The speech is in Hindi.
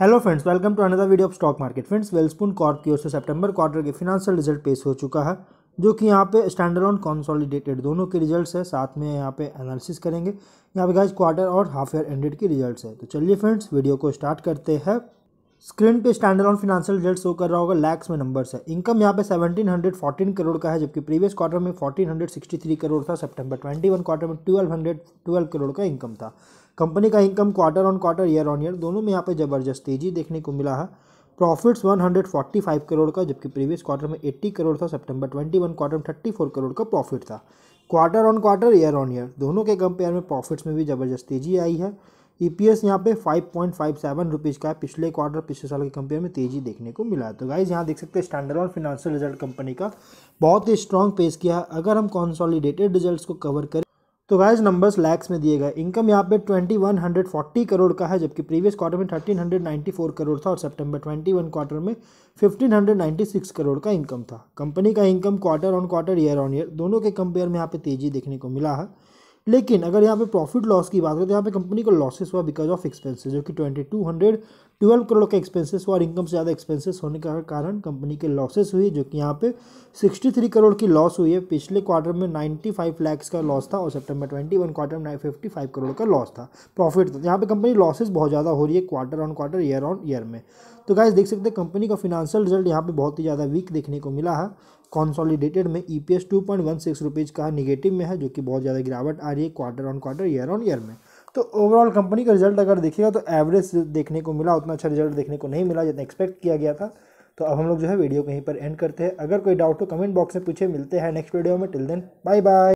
hello friends welcome to another video of stock market friends Welspun corp की ओर से सितंबर क्वार्टर के फिनांशियल रिजल्ट पेश हो चुका है जो कि यहाँ पे स्टैंडर्ड ऑन कॉन्सॉलिडेटेड दोनों के रिजल्ट्स है साथ में यहाँ पे एनालिसिस करेंगे यहाँ पे गाइज क्वार्टर और हाफ ईयर एंडेड के रिजल्ट है तो चलिए फ्रेंड्स वीडियो को स्टार्ट करते हैं स्क्रीन पे standard on financial result show कर रहा होगा लैक्स में नंबर्स है इनकम यहाँ पे 1714 करोड़ का है जबकि प्रीवियस क्वार्टर में 1463 करोड़ था सितंबर 21 क्वार्टर में 1212 करोड़ का इनकम था कंपनी का income quarter on quarter year on year दोनों में यहाँ पर ज़बरदस्त तेजी देखने को मिला है प्रॉफिट्स 145 करोड़ का जबकि प्रीवियस क्वार्टर में 80 करोड़ था सितंबर 21 क्वार्टर में 34 करोड़ का प्रॉफिट था quarter on quarter year on year दोनों के कंपेयर में प्रॉफिट्स में भी ज़बरदस्त तेजी आई है ई पी एस यहाँ पे five point five seven rupees का है पिछले क्वार्टर पिछले साल के कंपेयर में तेज़ी देखने को मिला है तो गाइज यहाँ देख सकते हैं स्टैंडर्ड और फिनेंशियल रिजल्ट कंपनी का बहुत ही स्ट्रॉन्ग पेश किया है अगर हम कॉन्सॉलीडेटेड रिजल्ट को कवर करें तो गाइज नंबर्स लैक्स में दिए गए इनकम यहाँ पे फोर्टी करोड़ का है जबकि प्रीवियस क्वार्टर में thirteen hundred ninety four crore था और सितंबर वन क्वार्टर में fifteen hundred ninety six crore का इनकम था कंपनी का income quarter on quarter year on year दोनों के कंपेयर में यहाँ पे तेजी देखने को मिला है लेकिन अगर यहाँ पे प्रॉफिट लॉस की बात करें तो यहाँ पे कंपनी को लॉसेस हुआ बिकॉज ऑफ एक्सपेंसेस जो कि twenty two hundred twelve crore के एक्सपेंसेस हुआ और इनकम से ज़्यादा एक्सपेंसेस होने का कारण कंपनी के लॉसेस हुई जो कि यहाँ पे थ्री करोड़ की लॉस हुई है पिछले क्वार्टर में नाइन्टी फाइव लैक्स का लॉस था और सितंबर वन क्वार्टर में फिफ्टी फाइव करोड़ का लॉस था प्रॉफिट था यहाँ पर कंपनी लॉसेज बहुत ज़्यादा हो रही है quarter on quarter year on year में तो गाइज देख सकते हैं कंपनी का फिनेंशियल रिजल्ट यहाँ पर बहुत ही ज़्यादा वीक देखने को मिला है कॉन्सॉलीडेटेड में E P S two point one six rupees का निगेटिव में है जो कि बहुत ज़्यादा गिरावट आ रही है quarter on quarter year on year में तो ओवरऑल कंपनी का रिजल्ट अगर देखिएगा तो एवरेज देखने को मिला उतना अच्छा रिजल्ट देखने को नहीं मिला जितना एक्सपेक्ट किया गया था तो अब हम लोग जो है वीडियो कहीं पर एंड करते हैं अगर कोई डाउट हो कमेंट बॉक्स में पूछे मिलते हैं नेक्स्ट वीडियो में टिल देन बाय बाय